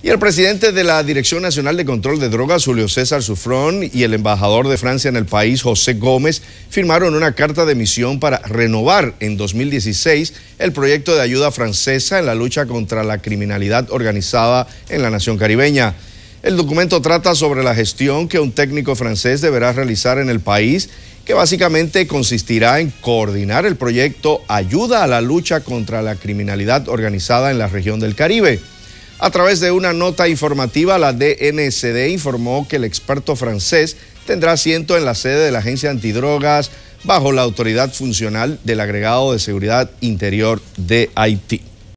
Y el presidente de la Dirección Nacional de Control de Drogas, Julio César Sufrón, y el embajador de Francia en el país, José Gómez, firmaron una carta de misión para renovar en 2016 el proyecto de ayuda francesa en la lucha contra la criminalidad organizada en la nación caribeña. El documento trata sobre la gestión que un técnico francés deberá realizar en el país, que básicamente consistirá en coordinar el proyecto Ayuda a la lucha contra la criminalidad organizada en la región del Caribe. A través de una nota informativa, la DNCD informó que el experto francés tendrá asiento en la sede de la Agencia Antidrogas bajo la autoridad funcional del agregado de seguridad interior de Haití.